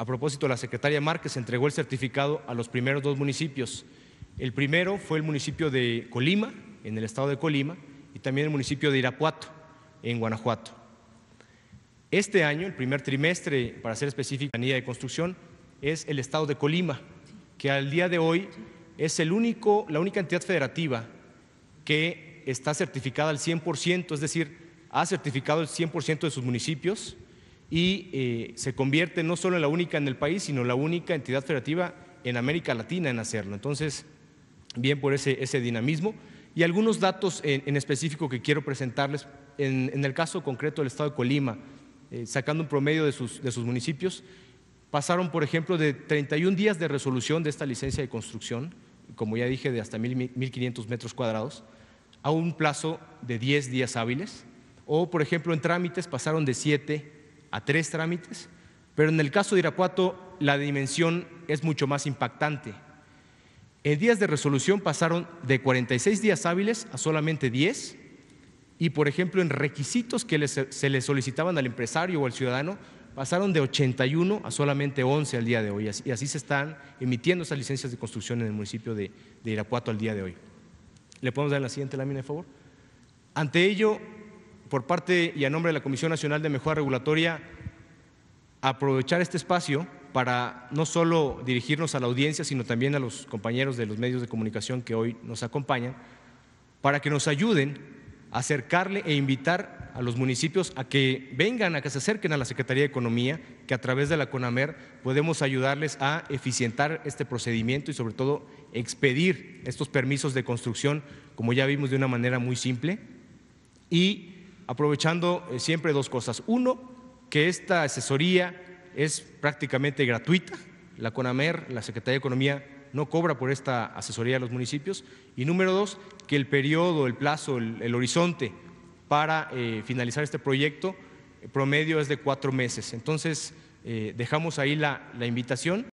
A propósito, la secretaria Márquez entregó el certificado a los primeros dos municipios. El primero fue el municipio de Colima, en el estado de Colima, y también el municipio de Irapuato, en Guanajuato. Este año, el primer trimestre, para ser específico, la de construcción, es el estado de Colima, que al día de hoy es la única entidad federativa que está certificada al 100%, es decir, ha certificado el 100% de sus municipios y eh, se convierte no solo en la única en el país, sino la única entidad federativa en América Latina en hacerlo. Entonces, bien por ese, dinamismo. Y algunos datos en, específico que quiero presentarles en, el caso concreto del estado de Colima, eh, sacando un promedio de sus, de sus municipios, pasaron, por ejemplo, de 31 días de resolución de esta licencia de construcción, como ya dije, de hasta 1.500 metros cuadrados, a un plazo de 10 días hábiles. O, por ejemplo, en trámites pasaron de 7 a tres trámites, pero en el caso de Irapuato la dimensión es mucho más impactante. En días de resolución pasaron de 46 días hábiles a solamente 10 y, por ejemplo, en requisitos que se le solicitaban al empresario o al ciudadano, pasaron de 81 a solamente 11 al día de hoy. Y así se están emitiendo esas licencias de construcción en el municipio de, de Irapuato al día de hoy. ¿Le podemos dar la siguiente lámina, por favor? Ante ello, por parte y a nombre de la Comisión Nacional de Mejora Regulatoria, aprovechar este espacio para no solo dirigirnos a la audiencia, sino también a los compañeros de los medios de comunicación que hoy nos acompañan, para que nos ayuden a acercarle e invitar a los municipios a que vengan, a que se acerquen a la Secretaría de Economía, que a través de la CONAMER podemos ayudarles a eficientar este procedimiento y sobre todo expedir estos permisos de construcción, como ya vimos de una manera muy simple, y aprovechando eh, siempre dos cosas. Uno, que esta asesoría es prácticamente gratuita. La CONAMER, la Secretaría de Economía, no cobra por esta asesoría a los municipios. Y número dos, que el periodo, el plazo, el, horizonte para eh, finalizar este proyecto eh, promedio es de cuatro meses. Entonces, dejamos ahí la invitación.